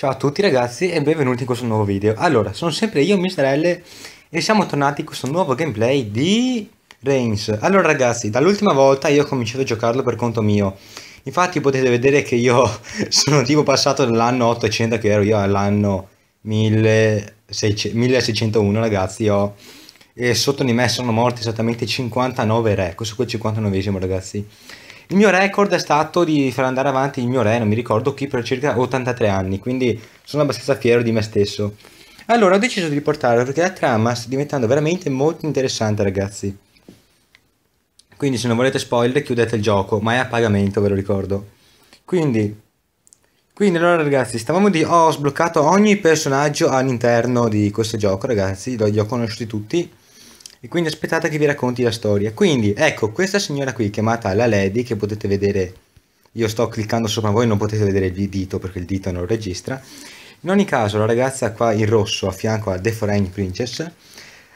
Ciao a tutti ragazzi e benvenuti in questo nuovo video Allora, sono sempre io, Mr. L E siamo tornati in questo nuovo gameplay di Reigns Allora ragazzi, dall'ultima volta io ho cominciato a giocarlo per conto mio Infatti potete vedere che io sono tipo passato dall'anno 800 che ero io all'anno 1601 ragazzi ho e sotto di me sono morti esattamente 59 re questo qua è il 59esimo ragazzi il mio record è stato di far andare avanti il mio re, non mi ricordo chi, per circa 83 anni, quindi sono abbastanza fiero di me stesso. Allora ho deciso di riportarlo perché la trama sta diventando veramente molto interessante ragazzi. Quindi se non volete spoiler chiudete il gioco, ma è a pagamento ve lo ricordo. Quindi, quindi allora ragazzi, stavamo di... ho sbloccato ogni personaggio all'interno di questo gioco ragazzi, li ho conosciuti tutti e quindi aspettate che vi racconti la storia. Quindi, ecco, questa signora qui, chiamata la Lady, che potete vedere, io sto cliccando sopra voi, non potete vedere il dito perché il dito non registra. In ogni caso, la ragazza qua in rosso, a fianco a The Foreign Princess,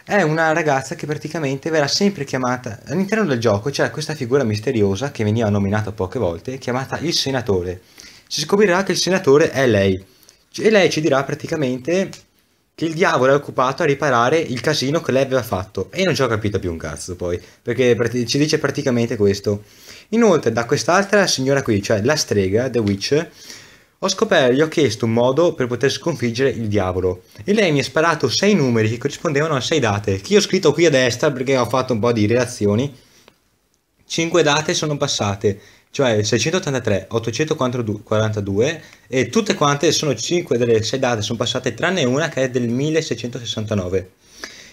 è una ragazza che praticamente verrà sempre chiamata, all'interno del gioco c'è questa figura misteriosa che veniva nominata poche volte, chiamata il Senatore. Si scoprirà che il Senatore è lei, e lei ci dirà praticamente che il diavolo è occupato a riparare il casino che lei aveva fatto e non ci ho capito più un cazzo poi, perché ci dice praticamente questo. Inoltre da quest'altra signora qui, cioè la strega, The Witch, ho scoperto, gli ho chiesto un modo per poter sconfiggere il diavolo e lei mi ha sparato sei numeri che corrispondevano a sei date, che io ho scritto qui a destra perché ho fatto un po' di relazioni. Cinque date sono passate cioè 683, 842 e tutte quante sono 5 delle 6 date, sono passate tranne una che è del 1669.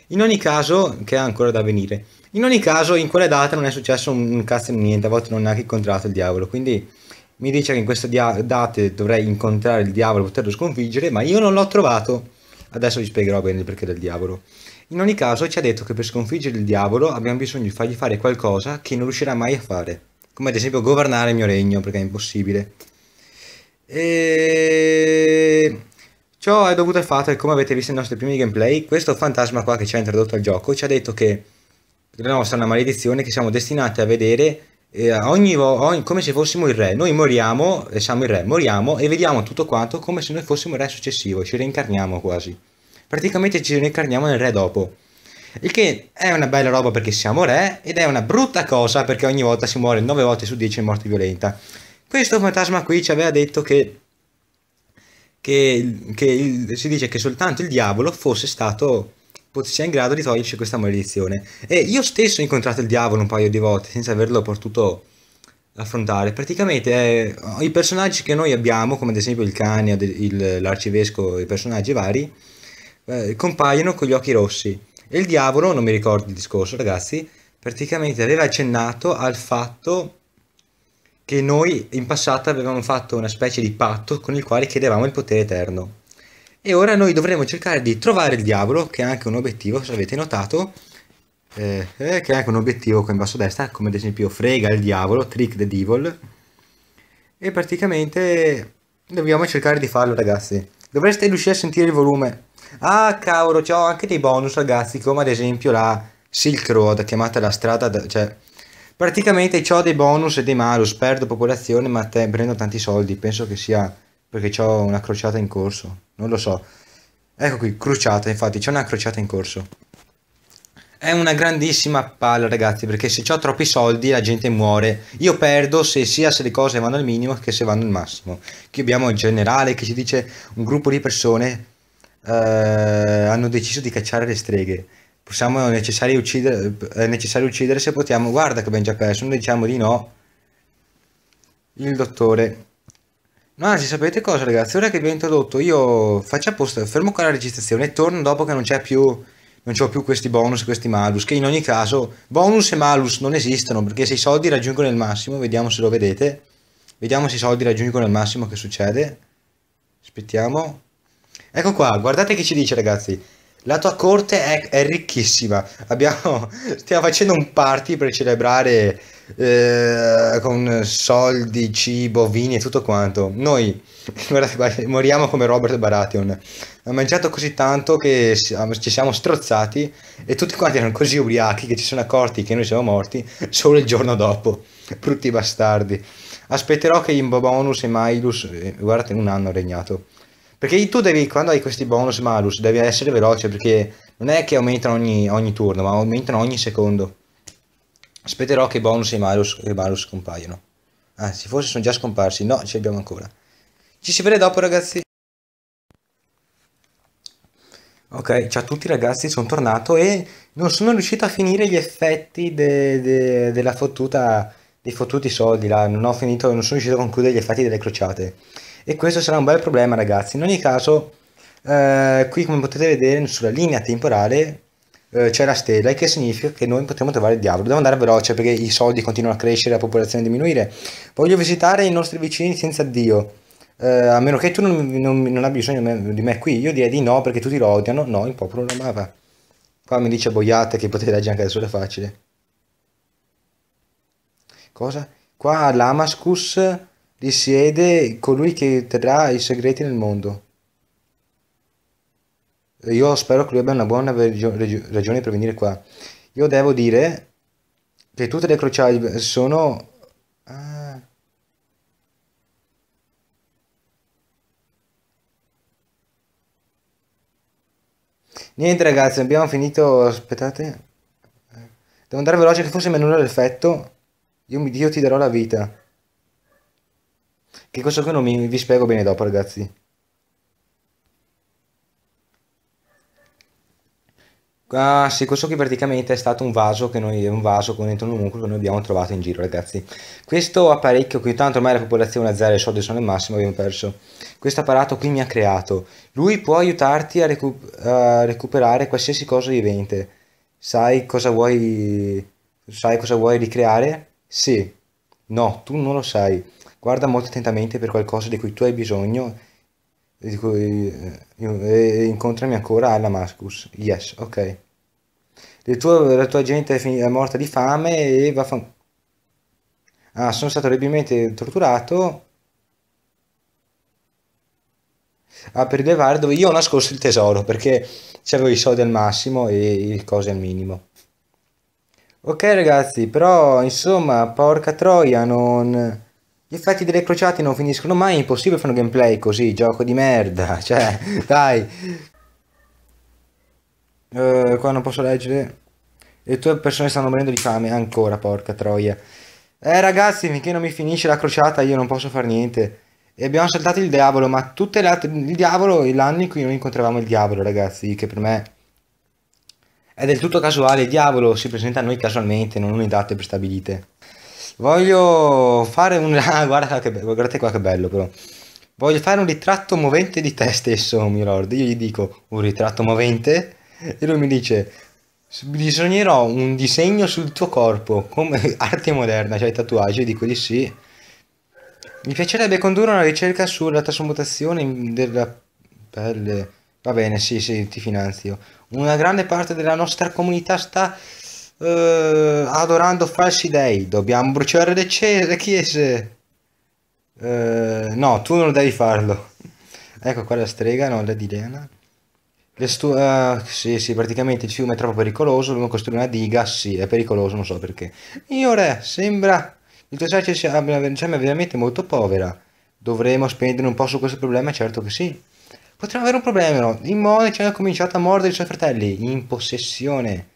In ogni caso, che è ancora da venire. In ogni caso, in quella data non è successo un, cazzo cazzo niente, a volte non è neanche incontrato il diavolo, quindi mi dice che in queste date dovrei incontrare il diavolo, e poterlo sconfiggere, ma io non l'ho trovato. Adesso vi spiegherò bene il perché del diavolo. In ogni caso ci ha detto che per sconfiggere il diavolo abbiamo bisogno di fargli fare qualcosa che non riuscirà mai a fare come ad esempio governare il mio regno, perché è impossibile. E... Ciò è dovuto al fatto che, come avete visto nei nostri primi gameplay, questo fantasma qua che ci ha introdotto al gioco ci ha detto che la nostra è una maledizione che siamo destinati a vedere eh, ogni, ogni, come se fossimo il re. Noi moriamo, eh, siamo il re, moriamo e vediamo tutto quanto come se noi fossimo il re successivo, ci reincarniamo quasi. Praticamente ci reincarniamo nel re dopo. Il che è una bella roba perché siamo re ed è una brutta cosa perché ogni volta si muore 9 volte su 10 in morte violenta. Questo fantasma qui ci aveva detto che, che, che il, si dice che soltanto il diavolo fosse stato sia in grado di toglierci questa maledizione. E io stesso ho incontrato il diavolo un paio di volte senza averlo potuto affrontare. Praticamente eh, i personaggi che noi abbiamo, come ad esempio il cane, l'arcivescovo, i personaggi vari, eh, compaiono con gli occhi rossi. E il diavolo, non mi ricordo il discorso ragazzi, praticamente aveva accennato al fatto che noi in passato avevamo fatto una specie di patto con il quale chiedevamo il potere eterno. E ora noi dovremo cercare di trovare il diavolo, che è anche un obiettivo, se avete notato, eh, eh, che è anche un obiettivo qua in basso a destra, come ad esempio frega il diavolo, trick the devil. E praticamente dobbiamo cercare di farlo ragazzi. Dovreste riuscire a sentire il volume Ah, cavolo, c'ho anche dei bonus, ragazzi, come ad esempio la Silk Road, chiamata la strada, da, cioè... Praticamente ho dei bonus e dei malus, perdo popolazione ma te, prendo tanti soldi, penso che sia perché ho una crociata in corso, non lo so. Ecco qui, crociata, infatti, c'è una crociata in corso. È una grandissima palla, ragazzi, perché se ho troppi soldi la gente muore. Io perdo se sia se le cose vanno al minimo che se vanno al massimo. Qui abbiamo il generale che ci dice un gruppo di persone eh, hanno deciso di cacciare le streghe. Possiamo, è, necessario uccidere, è necessario uccidere se potiamo. Guarda che abbiamo già perso, non diciamo di no. Il dottore. Ma anzi, sapete cosa ragazzi? Ora che vi ho introdotto, io faccio apposta, fermo qua la registrazione e torno dopo che non c'è più non ho più questi bonus, questi malus, che in ogni caso bonus e malus non esistono, perché se i soldi raggiungono il massimo, vediamo se lo vedete, vediamo se i soldi raggiungono il massimo che succede, aspettiamo, Ecco qua, guardate che ci dice ragazzi. La tua corte è, è ricchissima. Abbiamo, stiamo facendo un party per celebrare eh, con soldi, cibo, vini e tutto quanto. Noi, guardate qua, moriamo come Robert Baratheon. Ha mangiato così tanto che ah, ci siamo strozzati e tutti quanti erano così ubriachi che ci sono accorti che noi siamo morti solo il giorno dopo. Brutti bastardi. Aspetterò che Imbobonus e Mailus, eh, guardate, un anno ha regnato. Perché tu devi, quando hai questi bonus malus, devi essere veloce perché non è che aumentano ogni, ogni turno, ma aumentano ogni secondo. Aspetterò che i bonus e malus, malus scompaiano. Anzi, ah, forse sono già scomparsi. No, ci abbiamo ancora. Ci si vede dopo, ragazzi. Ok, ciao a tutti ragazzi, sono tornato e non sono riuscito a finire gli effetti de de della fottuta dei fottuti soldi là, non ho finito, non sono riuscito a concludere gli effetti delle crociate. E questo sarà un bel problema ragazzi, in ogni caso eh, qui come potete vedere sulla linea temporale eh, c'è la stella, il che significa che noi potremo trovare il diavolo. Devo andare veloce perché i soldi continuano a crescere, la popolazione a diminuire. Voglio visitare i nostri vicini senza Dio. Eh, a meno che tu non, non, non abbia bisogno di me qui, io direi di no perché tutti lo odiano. No, il popolo lo amava. Qua mi dice boiate che potete leggere anche adesso, è facile. Cosa? Qua a Lamascus risiede colui che terrà i segreti nel mondo. Io spero che lui abbia una buona ragione per venire qua. Io devo dire che tutte le crociate sono... Ah, Niente ragazzi, abbiamo finito... Aspettate. Devo andare veloce che forse meno l'effetto. Io, io ti darò la vita. Che cosa che non mi, vi spiego bene dopo, ragazzi. Ah, sì, questo qui praticamente è stato un vaso, che noi, un vaso con dentro un omuncolo che noi abbiamo trovato in giro, ragazzi. Questo apparecchio, che tanto ormai la popolazione a zero, i soldi sono il massimo, abbiamo perso. Questo apparato qui mi ha creato. Lui può aiutarti a, recu a recuperare qualsiasi cosa vivente. Sai cosa vuoi... Sai cosa vuoi ricreare? Sì, no, tu non lo sai. Guarda molto attentamente per qualcosa di cui tu hai bisogno e, cui, eh, incontrami ancora alla Mascus. Yes, ok. Tuo, la tua gente è, finita, è, morta di fame e va fa... Ah, sono stato orribilmente torturato. Ah, per rilevare dove io ho nascosto il tesoro perché avevo i soldi al massimo e le cose al minimo. Ok ragazzi, però insomma, porca troia, non... Gli effetti delle crociate non finiscono mai, è impossibile fare un gameplay così, gioco di merda, cioè, dai. Uh, qua non posso leggere. Le tue persone stanno morendo di fame, ancora, porca troia. Eh ragazzi, finché non mi finisce la crociata io non posso fare niente. E abbiamo saltato il diavolo, ma tutte le altre... Il diavolo, l'anno in cui noi incontravamo il diavolo, ragazzi, che per me è del tutto casuale, il diavolo si presenta a noi casualmente, non in date prestabilite. Voglio fare un... Ah, guarda che bello, guardate qua che bello però. Voglio fare un ritratto movente di te stesso, mi lord. Io gli dico, un ritratto movente? E lui mi dice, disegnerò un disegno sul tuo corpo, come arte moderna, cioè tatuaggi. Io dico di sì. Mi piacerebbe condurre una ricerca sulla trasmutazione della pelle. Va bene, sì, sì, ti finanzio una grande parte della nostra comunità sta eh, adorando falsi dei. Dobbiamo bruciare le, le chiese. Eh, no, tu non devi farlo. ecco qua la strega, no, la di Lena. Uh, eh, sì, sì, praticamente il fiume è troppo pericoloso, dobbiamo costruire una diga, sì, è pericoloso, non so perché. Io re, sembra il tuo esercito sia cioè, veramente molto povera. Dovremmo spendere un po' su questo problema, certo che sì. Potremmo avere un problema. no? In modo che ha cominciato a mordere i suoi fratelli. In possessione.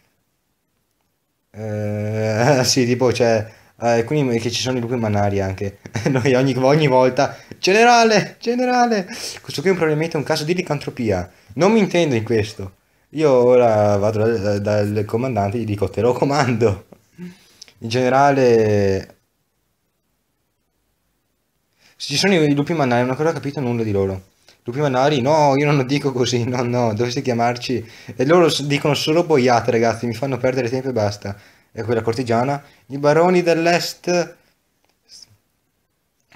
Eh, sì, tipo, cioè... alcuni eh, che ci sono i lupi manari anche. Noi ogni, ogni, volta... Generale! Generale! Questo qui è probabilmente un caso di licantropia. Non mi intendo in questo. Io ora vado dal, dal comandante e gli dico, te lo comando. In generale... Se ci sono i lupi manari, non ho ancora capito nulla di loro. Lupi Manari, no, io non lo dico così, no, no, dovresti chiamarci. E loro dicono solo boiate, ragazzi, mi fanno perdere tempo e basta. E quella cortigiana, i baroni dell'est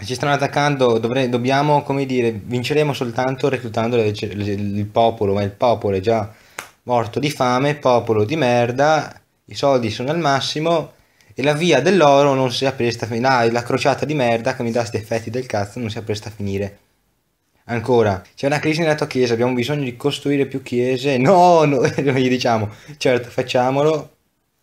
ci stanno attaccando, dovrei, dobbiamo, come dire, vinceremo soltanto reclutando le, le, il popolo, ma il popolo è già morto di fame, popolo di merda, i soldi sono al massimo e la via dell'oro non si è presta a finire, ah, la crociata di merda che mi dà questi effetti del cazzo non si è presta a finire. Ancora, c'è una crisi nella tua chiesa, abbiamo bisogno di costruire più chiese. No, no, noi gli diciamo, certo, facciamolo.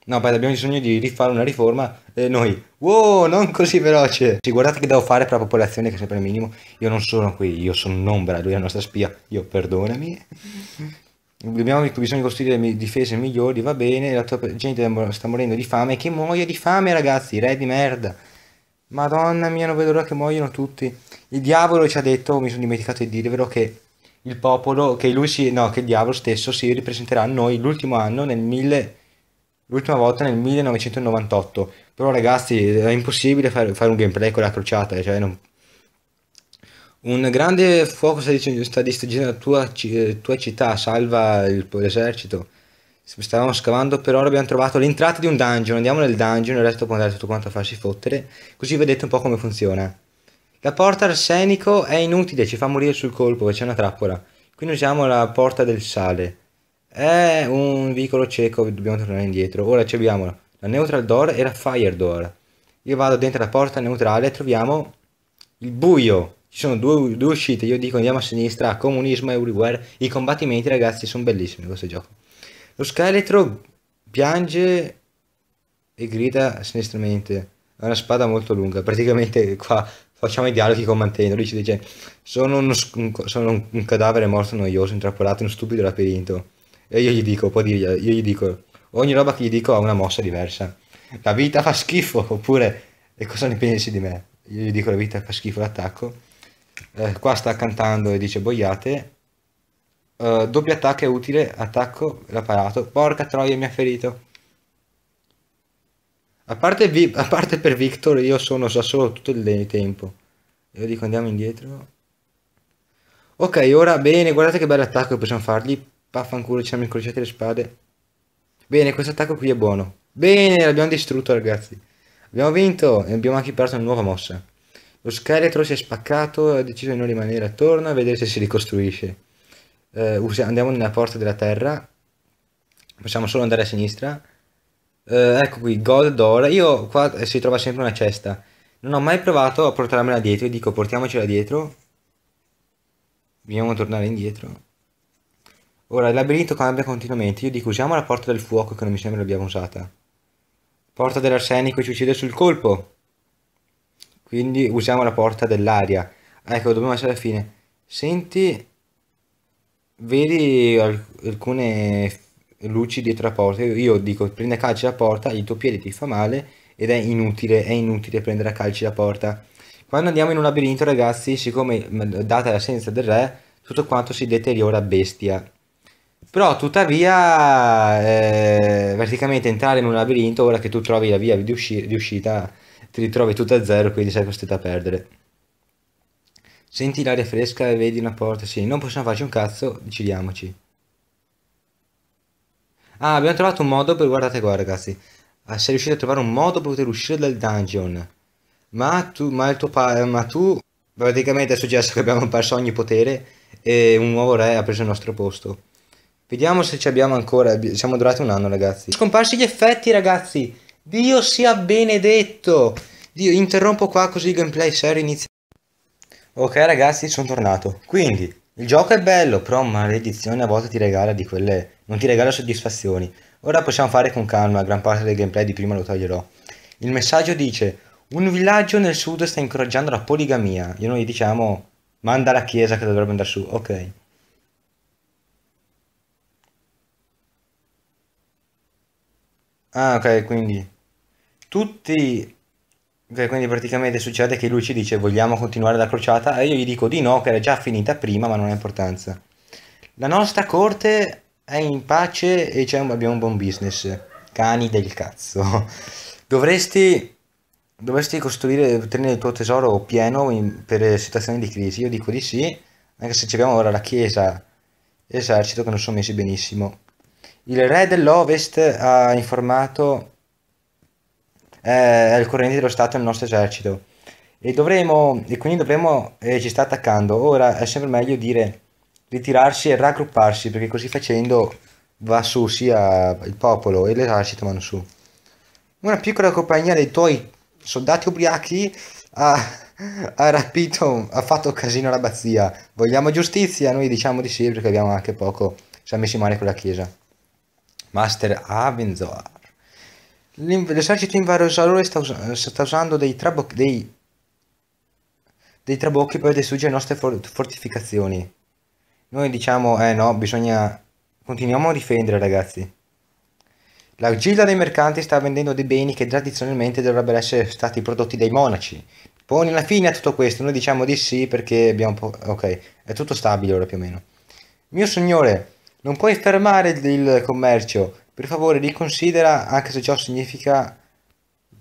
No, beh, abbiamo bisogno di rifare una riforma. E eh, noi, wow, non così veloce. Sì, guardate che devo fare per la popolazione, che è sempre il minimo. Io non sono qui, io sono un'ombra, lui è la nostra spia. Io, perdonami. Abbiamo bisogno di costruire difese migliori, va bene. La tua gente sta morendo di fame. Che muoia di fame, ragazzi, re di merda. Madonna mia, non vedo l'ora che muoiono tutti. Il diavolo ci ha detto, mi sono dimenticato di dirvelo, che il popolo, che lui si, no, che il diavolo stesso si ripresenterà a noi l'ultimo anno, nel mille, l'ultima volta nel 1998. Però ragazzi, è impossibile fare, fare un gameplay con la crociata, cioè non... Un grande fuoco sta, distruggendo la tua, eh, tua città, salva l'esercito stavamo scavando per ora abbiamo trovato l'entrata di un dungeon andiamo nel dungeon il resto può andare tutto quanto a farsi fottere così vedete un po' come funziona la porta arsenico è inutile ci fa morire sul colpo c'è una trappola qui noi usiamo la porta del sale è un vicolo cieco dobbiamo tornare indietro ora ci abbiamo la neutral door e la fire door io vado dentro la porta neutrale e troviamo il buio ci sono due, due uscite io dico andiamo a sinistra comunismo e warrior i combattimenti ragazzi sono bellissimi questo gioco lo scheletro piange e grida sinistramente. Ha una spada molto lunga. Praticamente qua facciamo i dialoghi con Manteno. Lui ci dice: Sono, uno, sono un cadavere morto noioso, intrappolato in un stupido labirinto. E io gli dico: Può dirgli, io gli dico: Ogni roba che gli dico ha una mossa diversa. La vita fa schifo. Oppure, e cosa ne pensi di me? Io gli dico: La vita fa schifo, l'attacco. Eh, qua sta cantando e dice boiate eh, doppio attacco è utile, attacco, l'apparato. Porca troia, mi ha ferito. A parte, vi a parte per Victor, io sono già solo tutto il tempo. Io dico andiamo indietro. Ok, ora, bene, guardate che bello attacco che possiamo fargli. Paffanculo, ci siamo incrociate le spade. Bene, questo attacco qui è buono. Bene, l'abbiamo distrutto, ragazzi. Abbiamo vinto e abbiamo anche imparato una nuova mossa. Lo scheletro si è spaccato ha deciso di non rimanere attorno a vedere se si ricostruisce eh, andiamo nella porta della terra, possiamo solo andare a sinistra, eh, ecco qui, gold d'ora, io qua eh, si trova sempre una cesta, non ho mai provato a portarmela dietro, io dico portiamocela dietro, dobbiamo tornare indietro. Ora, il labirinto cambia continuamente, io dico usiamo la porta del fuoco che non mi sembra l'abbiamo usata. Porta dell'arsenico ci uccide sul colpo. Quindi usiamo la porta dell'aria. Ecco, dobbiamo essere alla fine. Senti vedi alcune luci dietro la porta, io dico prendi a calci la porta, il tuo piede ti fa male ed è inutile, è inutile prendere a calci la porta. Quando andiamo in un labirinto ragazzi, siccome data l'assenza del re, tutto quanto si deteriora bestia. Però tuttavia, eh, praticamente entrare in un labirinto, ora che tu trovi la via di, usci- di uscita, ti ritrovi tutto a zero, quindi sei costretto a perdere. Senti l'aria fresca e vedi una porta. Sì, non possiamo farci un cazzo, decidiamoci. Ah, abbiamo trovato un modo per... Guardate qua, ragazzi. Ah, sei riuscito a trovare un modo per poter uscire dal dungeon. Ma tu... Ma il tuo padre... Ma tu... Praticamente è successo che abbiamo perso ogni potere e un nuovo re ha preso il nostro posto. Vediamo se ci abbiamo ancora... Siamo durati un anno, ragazzi. Scomparsi gli effetti, ragazzi! Dio sia benedetto! Dio, interrompo qua così il gameplay serio inizia... Ok ragazzi sono tornato Quindi il gioco è bello però maledizione a volte ti regala di quelle Non ti regala soddisfazioni Ora possiamo fare con calma gran parte del gameplay di prima lo toglierò Il messaggio dice Un villaggio nel sud sta incoraggiando la poligamia Io noi diciamo Manda la chiesa che dovrebbe andare su Ok Ah ok quindi Tutti Okay, quindi praticamente succede che lui ci dice vogliamo continuare la crociata e io gli dico di no che era già finita prima ma non ha importanza. La nostra corte è in pace e un, abbiamo un buon business. Cani del cazzo. Dovresti, dovresti costruire, tenere il tuo tesoro pieno in, per situazioni di crisi. Io dico di sì, anche se abbiamo ora la chiesa e l'esercito che non sono messi benissimo. Il re dell'Ovest ha informato eh, al corrente dello Stato e del nostro esercito e, dovremo, e quindi dovremo, eh, ci sta attaccando. Ora è sempre meglio dire ritirarsi e raggrupparsi perché così facendo va su sia il popolo e l'esercito vanno su. Una piccola compagnia dei tuoi soldati ubriachi ha, ha rapito, ha fatto casino all'abbazia. Vogliamo giustizia? Noi diciamo di sì perché abbiamo anche poco, siamo messi male con la chiesa. Master Avenzo l'esercito invasionale sta, usa sta usando dei, trabo dei, dei trabocchi per distruggere le nostre for fortificazioni. Noi diciamo, eh no, bisogna... Continuiamo a difendere, ragazzi. La gilda dei mercanti sta vendendo dei beni che tradizionalmente dovrebbero essere stati prodotti dai monaci. Poni la fine a tutto questo, noi diciamo di sì perché abbiamo Ok, è tutto stabile ora più o meno. Mio signore, non puoi fermare il commercio, per favore riconsidera anche se ciò significa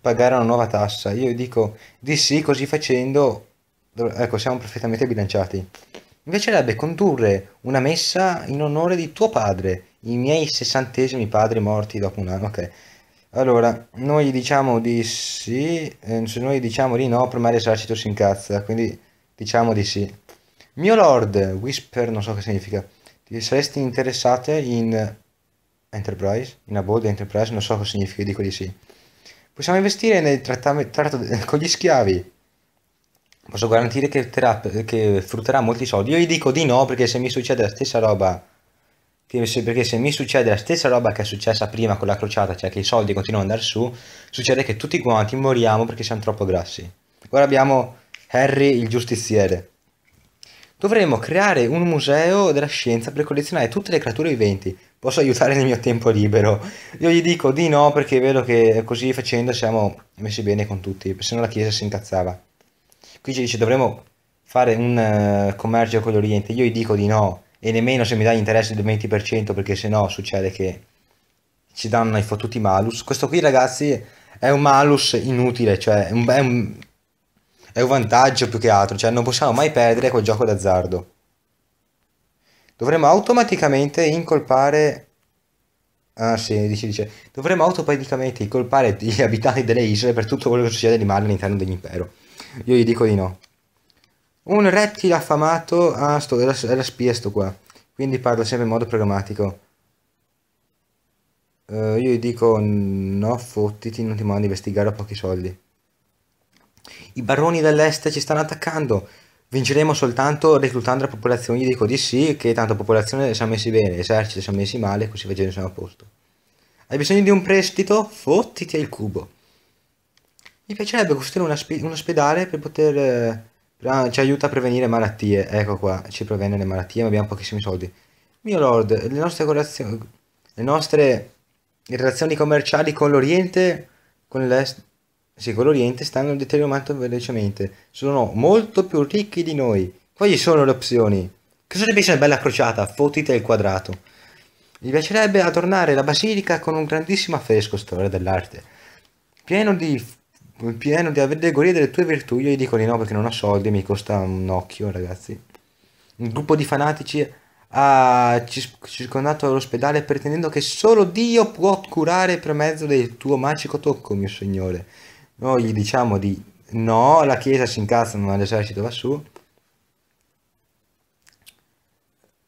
pagare una nuova tassa. Io dico di sì, così facendo, ecco, siamo perfettamente bilanciati. Invece dovrebbe condurre una messa in onore di tuo padre, i miei sessantesimi padri morti dopo un anno, ok. Allora, noi diciamo di sì, eh, se noi diciamo di no, prima l'esercito si incazza, quindi diciamo di sì. Mio lord, whisper, non so che significa, ti saresti interessate in Enterprise, in bold Enterprise, non so cosa significa, dico di sì. Possiamo investire nel trattamento con gli schiavi. Posso garantire che, che, frutterà molti soldi. Io gli dico di no perché se mi succede la stessa roba. Se, perché se mi succede la stessa roba che è successa prima con la crociata, cioè che i soldi continuano ad andare su, succede che tutti quanti moriamo perché siamo troppo grassi. Ora abbiamo Harry il giustiziere. Dovremmo creare un museo della scienza per collezionare tutte le creature viventi posso aiutare nel mio tempo libero? Io gli dico di no perché vedo che così facendo siamo messi bene con tutti, se no la Chiesa si incazzava. Qui ci dice dovremmo fare un uh, commercio con l'Oriente, io gli dico di no e nemmeno se mi dai interesse del 20% perché se no succede che ci danno i fottuti malus. Questo qui ragazzi è un malus inutile, cioè è un, è un, è un vantaggio più che altro, cioè non possiamo mai perdere quel gioco d'azzardo dovremmo automaticamente incolpare... Ah sì, dice, dice, dovremmo automaticamente incolpare gli abitanti delle isole per tutto quello che succede di male all'interno dell'impero. Io gli dico di no. Un rettile affamato, ah, sto, era, era spia sto qua, quindi parla sempre in modo programmatico. Uh, io gli dico no, fottiti, non ti mando a investigare a pochi soldi. I baroni dell'est ci stanno attaccando vinceremo soltanto reclutando la popolazione. Gli dico di sì, che tanto la popolazione si è messi bene, l'esercito si è messi male, così facendo siamo a posto. Hai bisogno di un prestito? Fottiti il cubo. Mi piacerebbe costruire un, ospedale per poter... Eh, ah, ci aiuta a prevenire malattie, ecco qua, ci previene le malattie, ma abbiamo pochissimi soldi. Mio lord, le nostre, le nostre relazioni commerciali con l'Oriente, con l'Est secolo Oriente stanno deteriorando velocemente, sono molto più ricchi di noi. Quali sono le opzioni? Cosa ne pensi una bella crociata? Fottite il quadrato. Mi piacerebbe adornare la basilica con un grandissimo affresco, storia dell'arte, pieno di, pieno di allegorie delle tue virtù. Io gli dico di no perché non ho soldi, mi costa un occhio, ragazzi. Un gruppo di fanatici ha circondato l'ospedale pretendendo che solo Dio può curare per mezzo del tuo magico tocco, mio signore. Noi gli diciamo di no, la Chiesa si incazza ma l'esercito va su.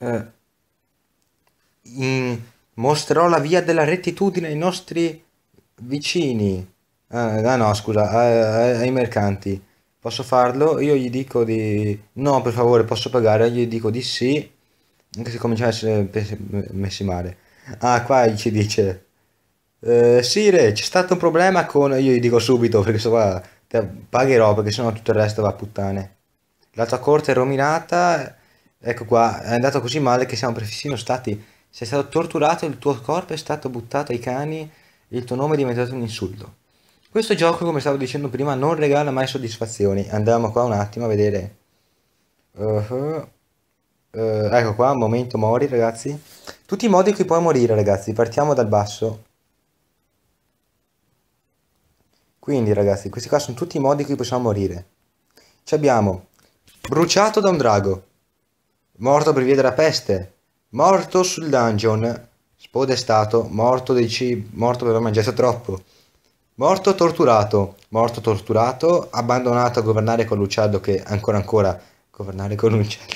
Eh, in, mostrò la via della rettitudine ai nostri vicini. Eh, ah, no, scusa, ai, eh, eh, ai mercanti. Posso farlo? Io gli dico di no, per favore, posso pagare? Io gli dico di sì, anche se comincia a essere messi male. Ah, qua ci dice eh, Sire, c'è stato un problema con... Io gli dico subito, perché so qua pagherò, perché sennò tutto il resto va a puttane. La tua corte è rovinata, ecco qua, è andato così male che siamo perfino stati... Sei stato torturato, il tuo corpo è stato buttato ai cani, il tuo nome è diventato un insulto. Questo gioco, come stavo dicendo prima, non regala mai soddisfazioni. Andiamo qua un attimo a vedere. Uh -huh. uh, eh, ecco qua, un momento mori, ragazzi. Tutti i modi in cui puoi morire, ragazzi. Partiamo dal basso. Quindi ragazzi, questi qua sono tutti i modi in cui possiamo morire. Ci abbiamo bruciato da un drago, morto per via della peste, morto sul dungeon, spodestato, morto dei cibi, morto per aver mangiato troppo, morto torturato, morto torturato, abbandonato a governare con l'uccello che ancora ancora, governare con l'uccello,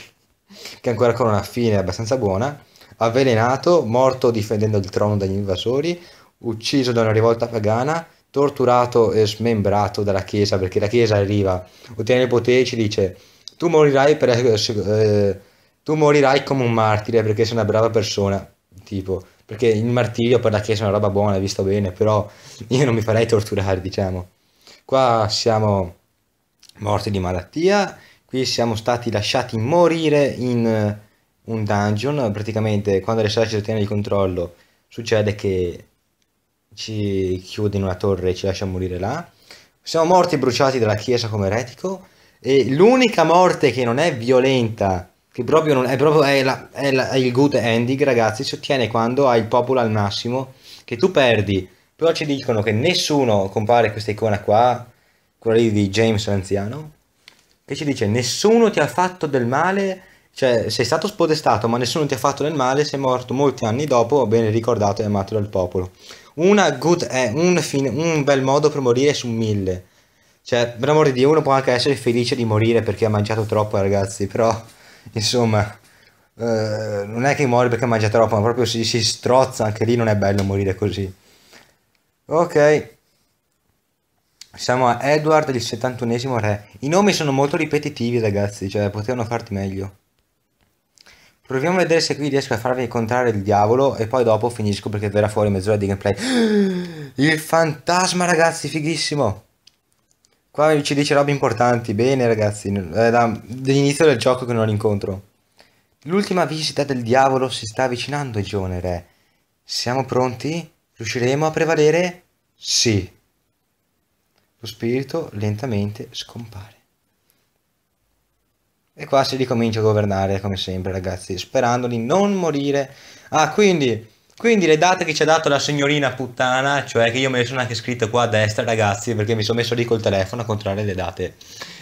che ancora con una fine abbastanza buona, avvelenato, morto difendendo il trono dagli invasori, ucciso da una rivolta pagana, torturato e smembrato dalla Chiesa, perché la Chiesa arriva, ottiene il potere e ci dice tu morirai, per, eh, tu morirai come un martire perché sei una brava persona, tipo, perché il martirio per la Chiesa è una roba buona, è visto bene, però io non mi farei torturare, diciamo. Qua siamo morti di malattia, qui siamo stati lasciati morire in eh, un dungeon, praticamente quando l'esercito tiene il controllo succede che ci chiude in una torre e ci lascia morire là. Siamo morti bruciati dalla Chiesa come eretico e l'unica morte che non è violenta, che proprio non è proprio è, la, è, la, è il good ending, ragazzi, si ottiene quando hai il popolo al massimo, che tu perdi, però ci dicono che nessuno compare questa icona qua, quella lì di James l'anziano, che ci dice nessuno ti ha fatto del male, cioè sei stato spodestato ma nessuno ti ha fatto del male, sei morto molti anni dopo, ben ricordato e amato dal popolo una good è eh, un, un, bel modo per morire su mille. Cioè, per amore di Dio, uno può anche essere felice di morire perché ha mangiato troppo, ragazzi. Però, insomma, eh, non è che muore perché mangia troppo, ma proprio si, si strozza. Anche lì non è bello morire così. Ok. Siamo a Edward, il 71esimo re. I nomi sono molto ripetitivi, ragazzi. Cioè, potevano farti meglio. Proviamo a vedere se qui riesco a farvi incontrare il diavolo e poi dopo finisco perché verrà fuori mezz'ora di gameplay. Il fantasma ragazzi, fighissimo! Qua ci dice robe importanti, bene ragazzi, è eh, dall'inizio del gioco che non l'incontro. L'ultima visita del diavolo si sta avvicinando, giovane re. Siamo pronti? Riusciremo a prevalere? Sì. Lo spirito lentamente scompare. E qua si ricomincia a governare come sempre ragazzi, sperando di non morire. Ah, quindi, quindi le date che ci ha dato la signorina puttana, cioè che io me le sono anche scritto qua a destra ragazzi, perché mi sono messo lì col telefono a controllare le date.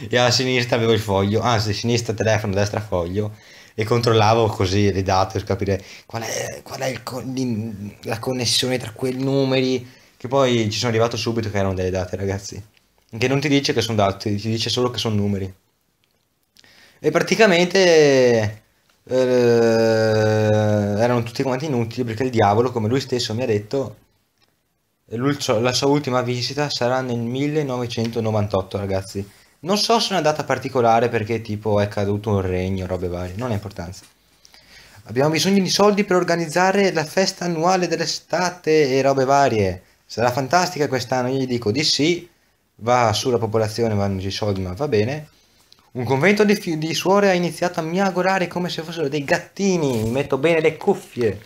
E a sinistra avevo il foglio, anzi sinistra telefono, destra foglio e controllavo così le date per capire qual è, qual è il, la connessione tra quei numeri che poi ci sono arrivato subito che erano delle date ragazzi che non ti dice che sono date ti dice solo che sono numeri e praticamente eh, erano tutti quanti inutili perché il diavolo, come lui stesso mi ha detto, la sua ultima visita sarà nel 1998, ragazzi. Non so se è una data particolare perché tipo è caduto un regno, robe varie, non ha importanza. Abbiamo bisogno di soldi per organizzare la festa annuale dell'estate e robe varie. Sarà fantastica quest'anno, io gli dico di sì, va sulla popolazione, vanno i soldi, ma va bene. Un convento di, di, suore ha iniziato a miagolare come se fossero dei gattini. Mi metto bene le cuffie.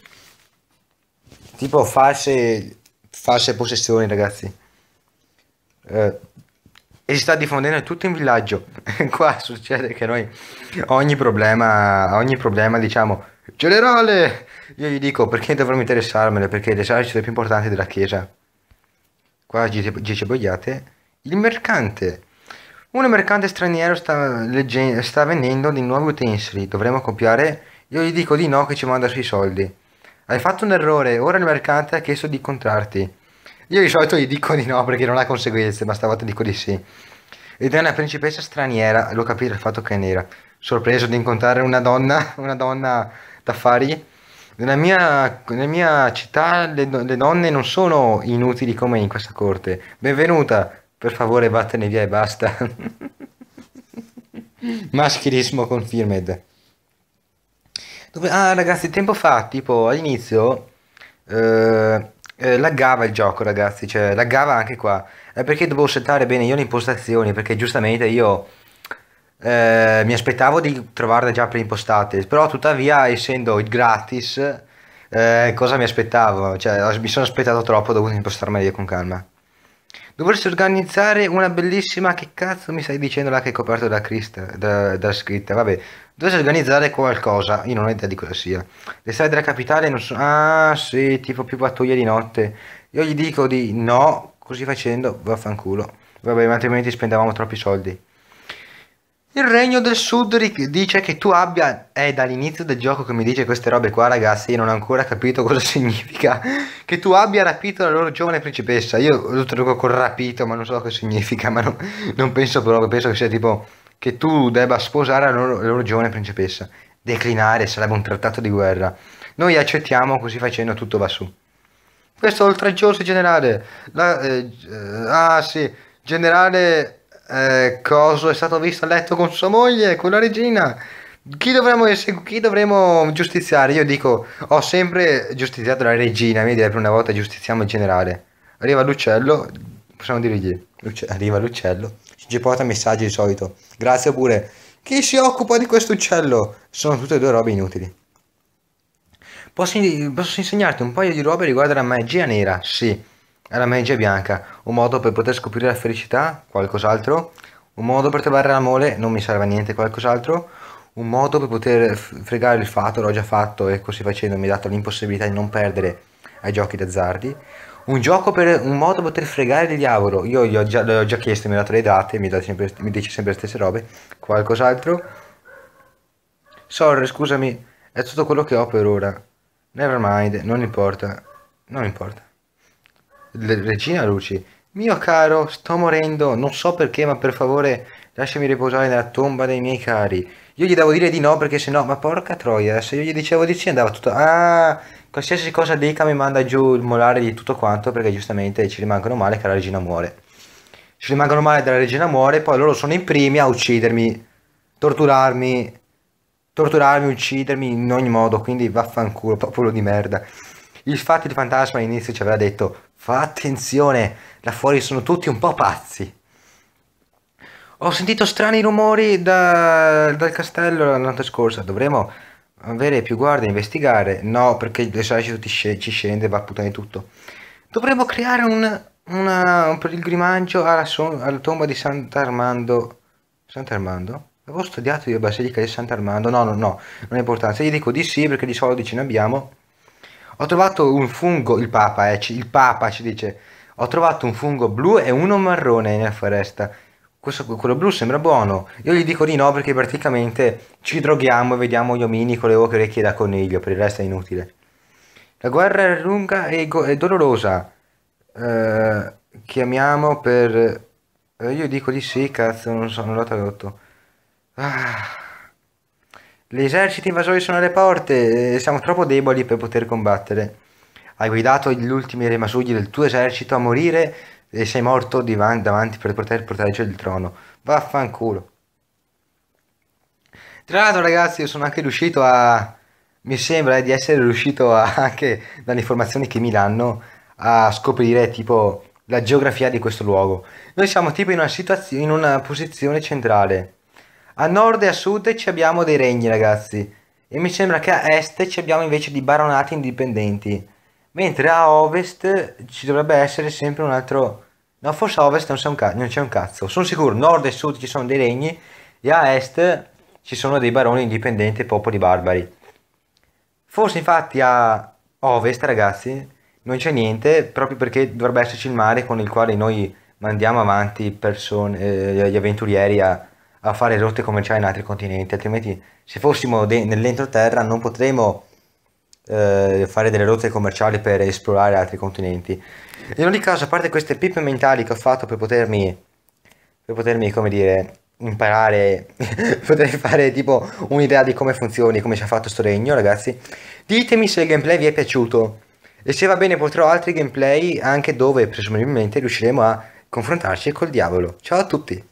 Tipo false, false possessioni, ragazzi. Eh, e si sta diffondendo tutto in villaggio. Qua succede che noi ogni problema, ogni problema diciamo, generale, io gli dico perché dovremmo interessarmene, perché le sale sono le più importanti della chiesa. Qua dice Boiate, il mercante un mercante straniero sta, legge- sta vendendo di nuovi utensili, dovremmo copiare? Io gli dico di no che ci manda sui soldi. Hai fatto un errore, ora il mercante ha chiesto di incontrarti. Io di solito gli dico di no perché non ha conseguenze, ma stavolta dico di sì. Ed è una principessa straniera, lo capì il fatto che è nera. Sorpreso di incontrare una donna, una donna d'affari. Nella mia, nella mia città le, le donne non sono inutili come in questa corte. Benvenuta, per favore vattene via e basta. Maschilismo confirmed. Dove, ah ragazzi, tempo fa, tipo all'inizio, eh, eh, laggava il gioco ragazzi, cioè laggava anche qua. È eh, perché dovevo settare bene io le impostazioni, perché giustamente io eh, mi aspettavo di trovarle già preimpostate, però tuttavia essendo il gratis... Eh, cosa mi aspettavo? Cioè, mi sono aspettato troppo, ho dovuto impostarmela io con calma. Dovresti organizzare una bellissima. Che cazzo mi stai dicendo là che è coperto da, Christa, da, da scritta? Vabbè, dovresti organizzare qualcosa. Io non ho idea di cosa sia. Le strade della capitale non sono. Ah, sì, tipo più pattuglie di notte. Io gli dico di no, così facendo, vaffanculo. Vabbè, ma altrimenti spendevamo troppi soldi. Il regno del sud dice che tu abbia... È dall'inizio del gioco che mi dice queste robe qua, ragazzi, io non ho ancora capito cosa significa. Che tu abbia rapito la loro giovane principessa. Io lo traduco con rapito, ma non so che significa, ma non, non penso proprio, penso che sia tipo... Che tu debba sposare la loro, la loro giovane principessa. Declinare sarebbe un trattato di guerra. Noi accettiamo, così facendo tutto va su. Questo è oltraggioso generale. La, eh, eh, ah sì, generale eh, Coso è stato visto a letto con sua moglie, con la regina. Chi dovremmo, chi dovremmo giustiziare? Io dico, ho sempre giustiziato la regina, mi direi per una volta giustiziamo il generale. Arriva l'uccello, possiamo dirgli, l'ucce- arriva l'uccello, ci porta messaggi di solito. Grazie pure. Chi si occupa di questo uccello? Sono tutte e due robe inutili. Posso, posso insegnarti un paio di robe riguardo la magia nera? Sì è la magia bianca, un modo per poter scoprire la felicità, qualcos'altro, un modo per trovare l'amore, non mi serve a niente qualcos'altro, un modo per poter fregare il fatto, l'ho già fatto e così facendo mi ha dato l'impossibilità di non perdere ai giochi d'azzardi, un gioco per un modo per poter fregare il diavolo, io gli ho già, l'ho già chiesto, mi ha dato le date, mi, sempre, mi dice sempre le stesse robe, qualcos'altro, sorry scusami, è tutto quello che ho per ora, never mind, non importa, non importa. Regina Luci, mio caro, sto morendo, non so perché, ma per favore lasciami riposare nella tomba dei miei cari. Io gli devo dire di no perché se no, ma porca troia, se io gli dicevo di sì andava tutto... Ah, qualsiasi cosa dica mi manda giù il molare di tutto quanto perché giustamente ci rimangono male che la regina muore. Ci rimangono male della regina muore, poi loro sono i primi a uccidermi, torturarmi, torturarmi, uccidermi in ogni modo, quindi vaffanculo, popolo di merda il fatto di fantasma all'inizio ci aveva detto fa attenzione, là fuori sono tutti un po' pazzi. Ho sentito strani rumori da, dal castello la notte scorsa, dovremo avere più guardie, investigare. No, perché le sale ci scende, va a puttane tutto. Dovremmo creare un, una, un pellegrinaggio alla, alla, tomba di Sant'Armando. Sant'Armando? Avevo studiato io Basilica di Sant'Armando? No, no, no, non è importante. Io dico di sì perché di soldi ce ne abbiamo ho trovato un fungo, il Papa, eh, il Papa ci dice, ho trovato un fungo blu e uno marrone nella foresta. Questo, quello blu sembra buono. Io gli dico di no perché praticamente ci droghiamo e vediamo gli omini con le orecchie da coniglio, per il resto è inutile. La guerra è lunga e, e dolorosa. Eh, chiamiamo per... Eh, io dico di sì, cazzo, non so, non l'ho tradotto. Ah. Gli eserciti invasori sono alle porte, e siamo troppo deboli per poter combattere. Hai guidato gli ultimi rimasugli del tuo esercito a morire e sei morto davanti per poter proteggere il trono. Vaffanculo. Tra l'altro ragazzi io sono anche riuscito a... Mi sembra eh, di essere riuscito a, anche dalle informazioni che mi danno a scoprire tipo la geografia di questo luogo. Noi siamo tipo in una, in una posizione centrale a nord e a sud ci abbiamo dei regni, ragazzi. E mi sembra che a est ci abbiamo invece di baronati indipendenti. Mentre a ovest ci dovrebbe essere sempre un altro... No, forse a ovest non c'è un, cazzo. Sono sicuro, nord e sud ci sono dei regni e a est ci sono dei baroni indipendenti e popoli barbari. Forse infatti a ovest, ragazzi, non c'è niente proprio perché dovrebbe esserci il mare con il quale noi mandiamo avanti persone, eh, gli avventurieri a a fare rotte commerciali in altri continenti, altrimenti se fossimo de- nell'entroterra non potremmo eh, fare delle rotte commerciali per esplorare altri continenti. In ogni caso, a parte queste pippe mentali che ho fatto per potermi, per potermi come dire, imparare, potrei fare tipo un'idea di come funzioni, come si è fatto sto regno, ragazzi, ditemi se il gameplay vi è piaciuto. E se va bene porterò altri gameplay anche dove presumibilmente riusciremo a confrontarci col diavolo. Ciao a tutti!